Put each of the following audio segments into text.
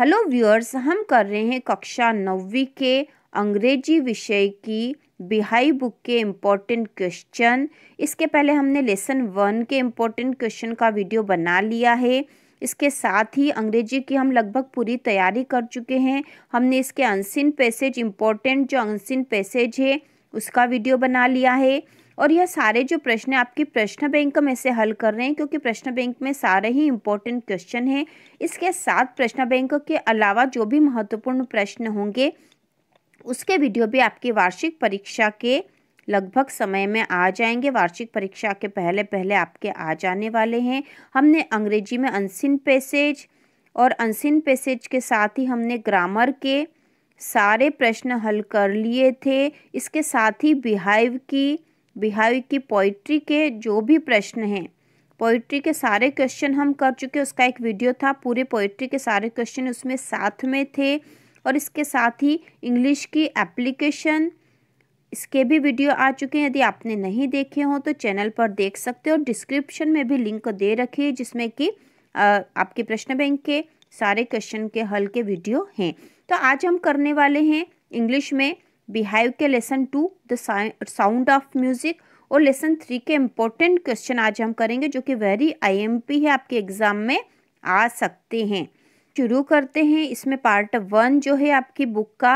Hello viewers हम कर रहे हैं कक्षा नौवीं के अंग्रेजी विषय की बिहाई बुक के इम्पोर्टेंट क्वेश्चन इसके पहले हमने लेसन वन के इम्पोर्टेंट क्वेश्चन का वीडियो बना लिया है इसके साथ ही अंग्रेजी की हम लगभग पूरी तैयारी कर चुके हैं हमने इसके अनसिन पैसेज इम्पोर्टेंट जो अनसिन पैसेज है उसका वीडियो बना लिया है और यह सारे जो प्रश्न आपके प्रश्न बैंक में से हल कर रहे हैं क्योंकि प्रश्न बैंक में सारे ही इम्पोर्टेंट क्वेश्चन हैं इसके साथ प्रश्न बैंक के अलावा जो भी महत्वपूर्ण प्रश्न होंगे उसके वीडियो भी आपकी वार्षिक परीक्षा के लगभग समय में आ जाएंगे वार्षिक परीक्षा के पहले पहले आपके आ जाने वाले हैं हमने अंग्रेजी में अनसिन पैसेज और अनसिन पैसेज के साथ ही हमने ग्रामर के सारे प्रश्न हल कर लिए थे इसके साथ ही बिहाइव की बिहारी की पोइट्री के जो भी प्रश्न हैं पोइट्री के सारे क्वेश्चन हम कर चुके उसका एक वीडियो था पूरे पोइट्री के सारे क्वेश्चन उसमें साथ में थे और इसके साथ ही इंग्लिश की एप्लीकेशन इसके भी वीडियो आ चुके हैं यदि आपने नहीं देखे हों तो चैनल पर देख सकते हो डिस्क्रिप्शन में भी लिंक दे रखी है जिसमें कि आपके प्रश्न बैंक के सारे क्वेश्चन के हल के वीडियो हैं तो आज हम करने वाले हैं इंग्लिश में बिहेव के lesson two the sound of music और लेसन थ्री के इम्पोर्टेंट क्वेश्चन आज हम करेंगे जो कि वेरी आईएमपी है आपके एग्जाम में आ सकते हैं शुरू करते हैं इसमें पार्ट वन जो है आपकी बुक का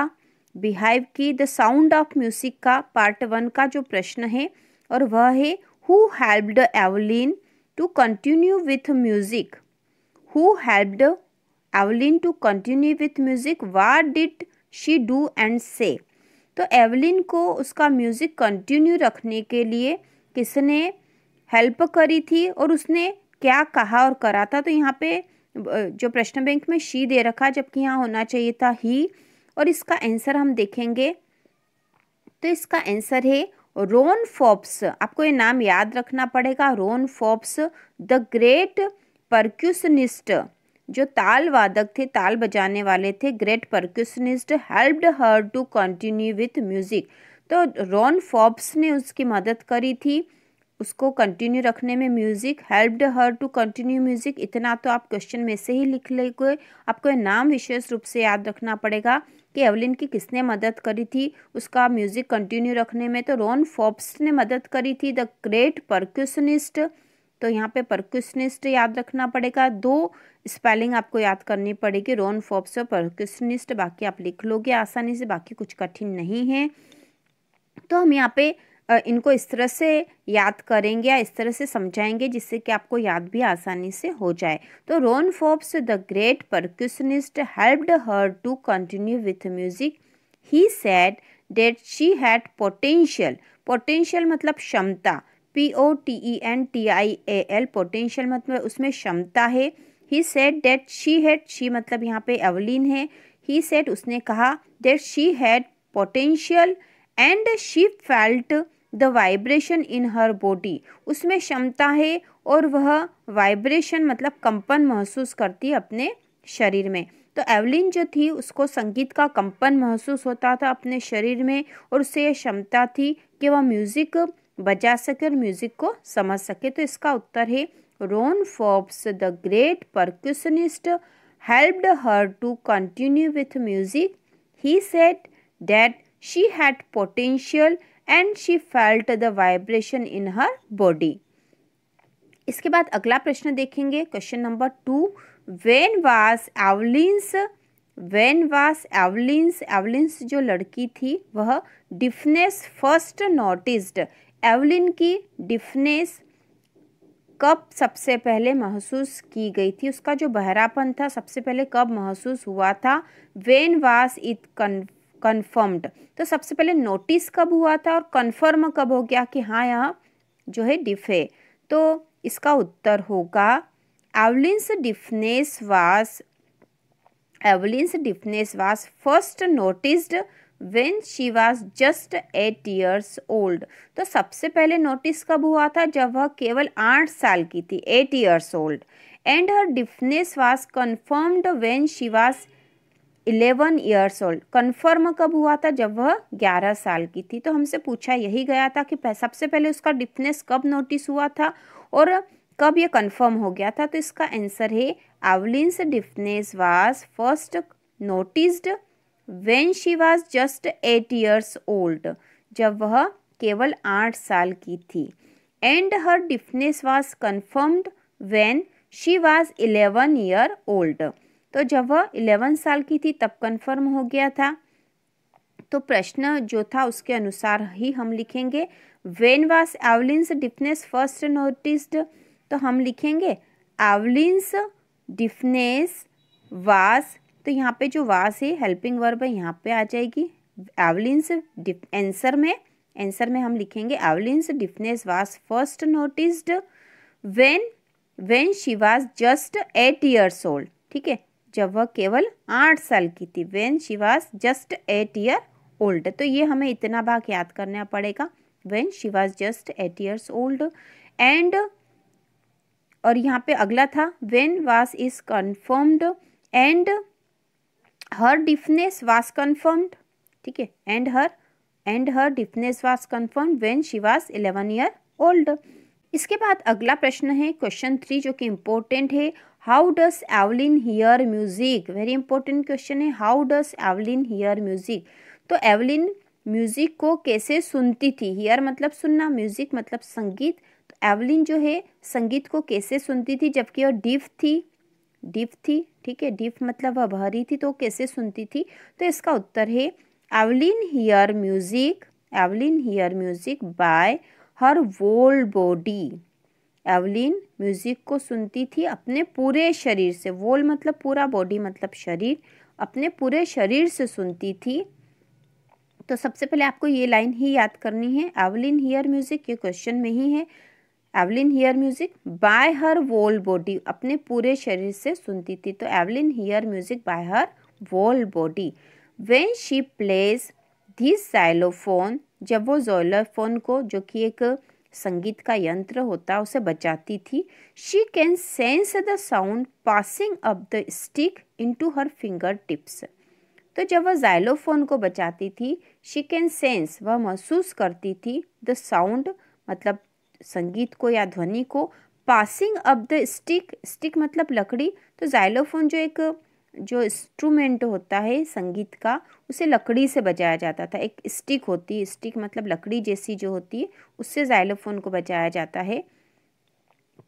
बिहाइव की द साउंड ऑफ म्यूजिक का पार्ट वन का जो प्रश्न है और वह है who helped Evelyn to continue with music who helped Evelyn to continue with music what did she do and से तो एवलिन को उसका म्यूज़िक कंटिन्यू रखने के लिए किसने हेल्प करी थी और उसने क्या कहा और करा था तो यहाँ पे जो प्रश्न बैंक में शी दे रखा जबकि यहाँ होना चाहिए था ही और इसका आंसर हम देखेंगे तो इसका आंसर है रोन फॉप्स आपको ये नाम याद रखना पड़ेगा रोन फॉप्स द ग्रेट परक्यूसनिस्ट जो ताल वादक थे ताल बजाने वाले थे great percussionist helped her to continue with music तो रॉन फॉब्स ने उसकी मदद करी थी उसको कंटिन्यू रखने में music helped her to continue music इतना तो आप क्वेश्चन में से ही लिख लेंगे आपको नाम विशेष रूप से याद रखना पड़ेगा कि एवलिन की किसने मदद करी थी उसका म्यूज़िक कंटिन्यू रखने में तो रॉन फॉब्स ने मदद करी थी द ग्रेट परक्यूशनिस्ट तो यहाँ पे परक्यूशनिस्ट याद रखना पड़ेगा दो स्पेलिंग आपको याद करनी पड़ेगी रोन फॉप्स और परक्यूशनिस्ट बाकी आप लिख लोगे आसानी से बाकी कुछ कठिन नहीं है तो हम यहाँ पे इनको इस तरह से याद करेंगे या इस तरह से समझाएंगे जिससे कि आपको याद भी आसानी से हो जाए तो Ron Forbes the great percussionist helped her to continue with music he said that she had potential potential मतलब क्षमता P O T E N T I A L potential मतलब उसमें क्षमता है he said that she had she मतलब यहाँ पे Evelyn है ही सेट उसने कहा that she had potential and she felt the vibration in her body उसमें क्षमता है और वह वाइब्रेशन मतलब कंपन महसूस करती है अपने शरीर में तो एवलिन जो थी उसको संगीत का कंपन महसूस होता था अपने शरीर में और उसे यह क्षमता थी कि वह म्यूज़िक बजा सके और म्यूज़िक को समझ सके तो इसका उत्तर है Ron Forbes the great percussionist helped her to continue with music he said that she had potential and she felt the vibration in her body इसके बाद अगला प्रश्न देखेंगे क्वेश्चन नंबर टू वेन वास एवलिंस वेन वास एवलिंस एवलिंस जो लड़की थी वह डिफनेस फर्स्ट नोटिस्ड एवलिन की डिफनेस कब सबसे पहले महसूस की गई थी उसका जो बहरापन था सबसे पहले कब महसूस हुआ था वेन वास इट कन्फर्म्ड तो सबसे पहले नोटिस कब हुआ था और कन्फर्म कब हो गया कि हाँ यह जो है डिफ है तो इसका उत्तर होगा Evelyn's deafness was Evelyn's deafness was first noticed when she was just eight years old तो सबसे पहले नोटिस कब हुआ था जब वह केवल आठ साल की थी eight years old and her deafness was confirmed when she was eleven years old confirm कब हुआ था जब वह ग्यारह साल की थी तो हमसे पूछा यही गया था कि सबसे पहले उसका डिफनेस कब नोटिस हुआ था और कब ये कन्फर्म हो गया था तो इसका आंसर है Evelyn's deafness was first noticed when she was just eight years old जब वह केवल आठ साल की थी and her deafness was confirmed when she was eleven year old तो जब वह इलेवन साल की थी तब कन्फर्म हो गया था तो प्रश्न जो था उसके अनुसार ही हम लिखेंगे when was Evelyn's deafness first noticed तो हम लिखेंगे एवलिन्स डिफनेस वॉज तो यहाँ पे जो वास है हेल्पिंग वर्ब है यहाँ पे आ जाएगी एवलिंस आंसर में आंसर में हम लिखेंगे Evelyn's deafness was first noticed when when she was just eight years old ठीक है जब वह केवल आठ साल की थी when she was just eight year old तो ये हमें इतना भाग याद करना पड़ेगा when she was just eight years old and और यहाँ पे अगला था when was is confirmed and her deafness was confirmed ठीक है and her and her deafness was confirm when she was eleven year old इसके बाद अगला प्रश्न है क्वेश्चन थ्री जो कि इम्पोर्टेंट है how does Evelyn hear music very important question है how does Evelyn hear music तो एवलिन म्यूजिक को कैसे सुनती थी हियर मतलब सुनना म्यूजिक मतलब संगीत तो एवलिन जो है संगीत को कैसे सुनती थी जबकि वह डिफ थी डीप थी ठीक है डीप मतलब वह भरी थी तो कैसे सुनती थी तो इसका उत्तर है Evelyn hear music Evelyn hear music by her whole body Evelyn music को सुनती थी अपने पूरे शरीर से वोल मतलब पूरा बॉडी मतलब शरीर अपने पूरे शरीर से सुनती थी तो सबसे पहले आपको ये लाइन ही याद करनी है एवलिन हियर म्यूजिक ये क्वेश्चन में ही है Evelyn hear music by her whole body अपने पूरे शरीर से सुनती थी तो Evelyn hear music by her whole body when she plays this xylophone जब वो जोलोफोन को जो कि एक संगीत का यंत्र होता उसे बचाती थी she can sense the sound passing up the stick into her fingertips तो जब वह जाइलोफोन को बचाती थी शी कैन सेंस वह महसूस करती थी द साउंड मतलब संगीत को या ध्वनि को passing up the stick stick मतलब लकड़ी तो जाइलोफोन जो एक जो इंस्ट्रूमेंट होता है संगीत का उसे लकड़ी से बजाया जाता था एक स्टिक होती है स्टिक मतलब लकड़ी जैसी जो होती है उससे जाइलोफोन को बजाया जाता है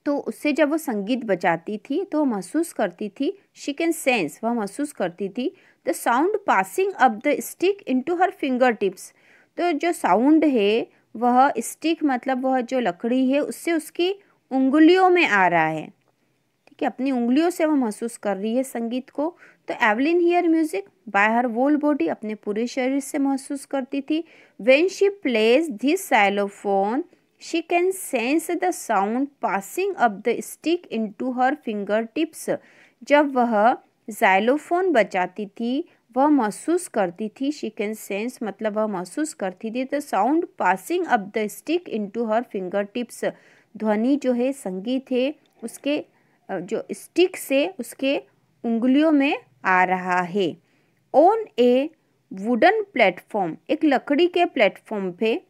तो उससे जब वो संगीत बजाती थी तो महसूस करती थी शी कैन सेंस वह महसूस करती थी the sound passing up the stick into her fingertips तो जो साउंड है वह स्टिक मतलब वह जो लकड़ी है उससे उसकी उंगलियों में आ रहा है ठीक है अपनी उंगलियों से वह महसूस कर रही है संगीत को तो Evelyn hear music by her whole body अपने पूरे शरीर से महसूस करती थी when she plays this xylophone she can sense the sound passing up the stick into her fingertips जब वह जाइलोफोन बजाती थी वह महसूस करती थी शी कैन सेंस मतलब वह महसूस करती थी the sound passing up the stick into her fingertips ध्वनि जो है संगीत है उसके जो स्टिक से उसके उंगलियों में आ रहा है ऑन ए वुडन प्लेटफॉर्म एक लकड़ी के प्लेटफॉर्म पे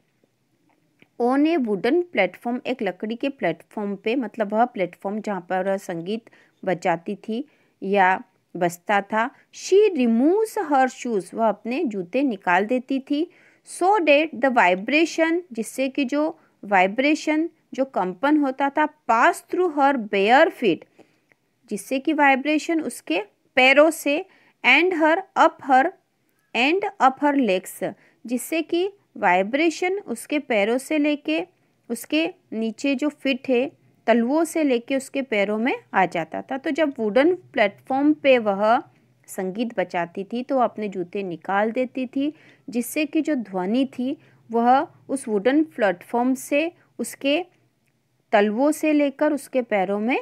ऑन ए वुडन प्लेटफॉर्म एक लकड़ी के प्लेटफॉर्म पे मतलब वह प्लेटफॉर्म जहाँ पर वह संगीत बजाती थी या बसता था शी रिमूव हर शूज़ वह अपने जूते निकाल देती थी सो डेट द वाइब्रेशन जिससे कि जो वाइब्रेशन जो कंपन होता था pass through her bare feet जिससे कि वाइब्रेशन उसके पैरों से and her up her and up her legs जिससे कि वाइब्रेशन उसके पैरों से लेके उसके नीचे जो फिट है तलवों से लेके उसके पैरों में आ जाता था तो जब वुडन प्लेटफॉर्म पे वह संगीत बचाती थी तो अपने जूते निकाल देती थी जिससे कि जो ध्वनि थी वह उस वुडन प्लेटफॉर्म से उसके तलवों से लेकर उसके पैरों में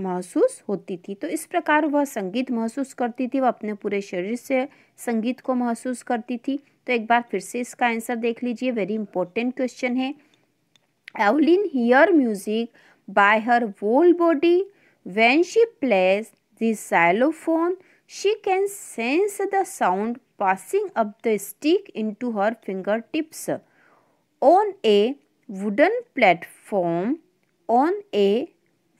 महसूस होती थी तो इस प्रकार वह संगीत महसूस करती थी वह अपने पूरे शरीर से संगीत को महसूस करती थी तो एक बार फिर से इसका आंसर देख लीजिए वेरी इंपॉर्टेंट क्वेश्चन है Evelyn hear music by her whole body. When she plays the xylophone, she can sense the sound passing up the stick into her fingertips. On a wooden platform, on a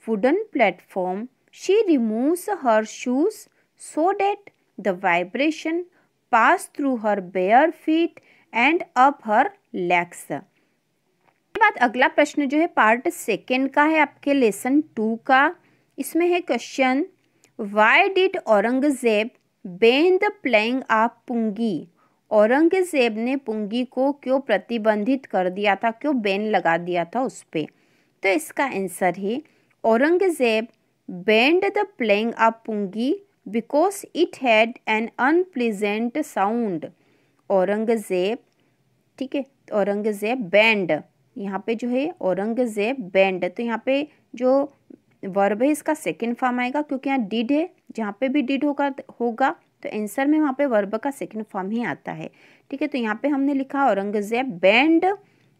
wooden platform, she removes her shoes so that the vibration pass through her bare feet and up her legs. इसके बाद अगला प्रश्न जो है part second का है आपके lesson to का इसमें है question why did Aurangzeb ban the playing of pungi Aurangzeb ने पुंगी को क्यों प्रतिबंधित कर दिया था क्यों बैन लगा दिया था उस पर तो इसका आंसर है Aurangzeb banned the playing of pungi because it had an unpleasant sound Aurangzeb ठीक है औरंगजेब बैंड यहाँ पे जो है औरंगजेब बैंड तो यहाँ पे जो वर्ब है इसका सेकेंड फॉर्म आएगा क्योंकि यहाँ डिड है जहाँ पे भी डिड होगा होगा तो एंसर में वहाँ पे वर्ब का सेकेंड फॉर्म ही आता है ठीक है तो यहाँ पे हमने लिखा Aurangzeb banned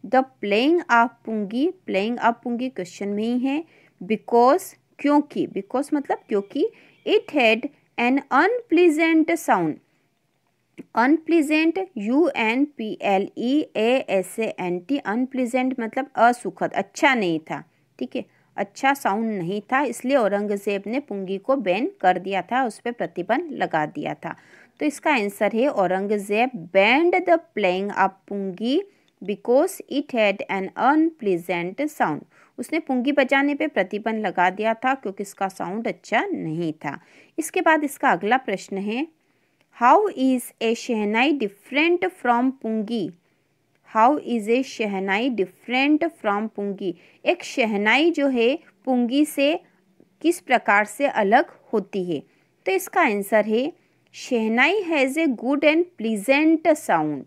the playing of pungi playing of pungi question में ही है बिकॉज क्योंकि बिकॉज मतलब क्योंकि it had an unpleasant sound unpleasant U N P L E A S A N T unpleasant मतलब असुखद अच्छा नहीं था ठीक है अच्छा साउंड नहीं था इसलिए औरंगज़ेब ने पुंगी को बैन कर दिया था उस पर प्रतिबंध लगा दिया था तो इसका आंसर है Aurangzeb banned the playing of pungi because it had an unpleasant sound उसने पुंगी बजाने पे प्रतिबंध लगा दिया था क्योंकि इसका साउंड अच्छा नहीं था इसके बाद इसका अगला प्रश्न है how is a shehnai different from pungi how is a shehnai different from pungi एक शहनाई जो है पुंगी से किस प्रकार से अलग होती है तो इसका आंसर है shehnai has a good and pleasant sound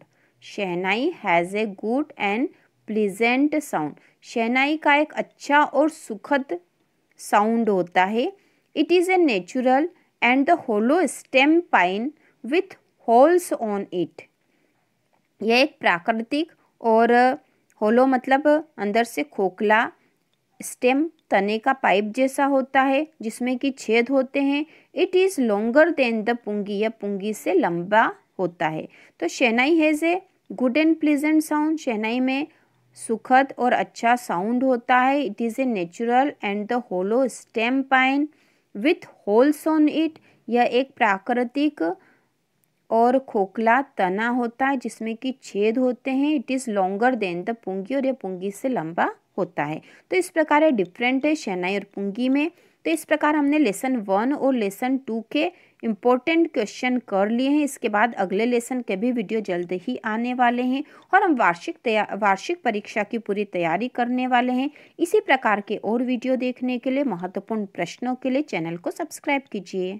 shehnai has a good and pleasant sound shehnai का एक अच्छा और सुखद साउंड होता है it is a natural and the hollow stem pipe with holes on it यह एक प्राकृतिक और होलो मतलब अंदर से खोखला स्टेम तने का पाइप जैसा होता है जिसमें कि छेद होते हैं it is longer than the pungi या पुंगी से लंबा होता है तो shehnai has a good and pleasant sound shehnai में सुखद और अच्छा साउंड होता है it is a natural and the hollow stem pipe with holes on it यह एक प्राकृतिक और खोखला तना होता है जिसमें कि छेद होते हैं it is longer than the pungi और यह पुंगी से लंबा होता है तो इस प्रकार है डिफरेंट है शहनाई और पुंगी में तो इस प्रकार हमने लेसन वन और लेसन टू के इम्पोर्टेंट क्वेश्चन कर लिए हैं इसके बाद अगले लेसन के भी वीडियो जल्द ही आने वाले हैं और हम वार्षिक तैयार वार्षिक परीक्षा की पूरी तैयारी करने वाले हैं इसी प्रकार के और वीडियो देखने के लिए महत्वपूर्ण प्रश्नों के लिए चैनल को सब्सक्राइब कीजिए